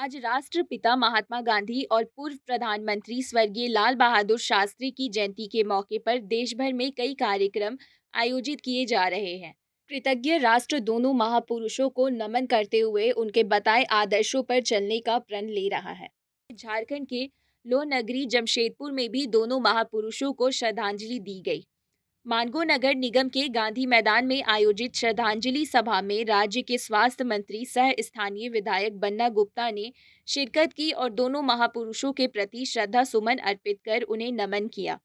आज राष्ट्रपिता महात्मा गांधी और पूर्व प्रधानमंत्री स्वर्गीय लाल बहादुर शास्त्री की जयंती के मौके पर देश भर में कई कार्यक्रम आयोजित किए जा रहे हैं कृतज्ञ राष्ट्र दोनों महापुरुषों को नमन करते हुए उनके बताए आदर्शों पर चलने का प्रण ले रहा है झारखंड के नगरी जमशेदपुर में भी दोनों महापुरुषों को श्रद्धांजलि दी गई मानगो नगर निगम के गांधी मैदान में आयोजित श्रद्धांजलि सभा में राज्य के स्वास्थ्य मंत्री सह स्थानीय विधायक बन्ना गुप्ता ने शिरकत की और दोनों महापुरुषों के प्रति श्रद्धा सुमन अर्पित कर उन्हें नमन किया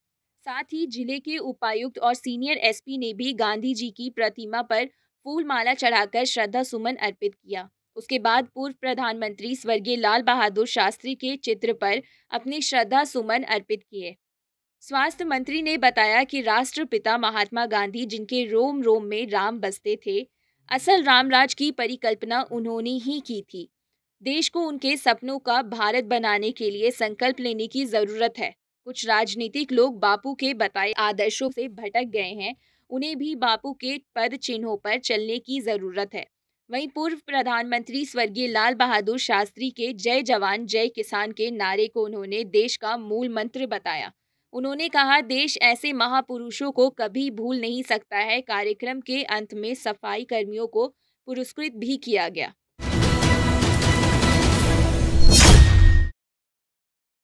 साथ ही जिले के उपायुक्त और सीनियर एसपी ने भी गांधी जी की प्रतिमा पर फूल माला चढ़ाकर श्रद्धा सुमन अर्पित किया उसके बाद पूर्व प्रधानमंत्री स्वर्गीय लाल बहादुर शास्त्री के चित्र पर अपने श्रद्धा सुमन अर्पित किए स्वास्थ्य मंत्री ने बताया कि राष्ट्रपिता महात्मा गांधी जिनके रोम रोम में राम बसते थे असल रामराज की परिकल्पना उन्होंने ही की थी देश को उनके सपनों का भारत बनाने के लिए संकल्प लेने की ज़रूरत है कुछ राजनीतिक लोग बापू के बताए आदर्शों से भटक गए हैं उन्हें भी बापू के पद चिन्हों पर चलने की ज़रूरत है वहीं पूर्व प्रधानमंत्री स्वर्गीय लाल बहादुर शास्त्री के जय जवान जय किसान के नारे को उन्होंने देश का मूल मंत्र बताया उन्होंने कहा देश ऐसे महापुरुषों को कभी भूल नहीं सकता है कार्यक्रम के अंत में सफाई कर्मियों को पुरस्कृत भी किया गया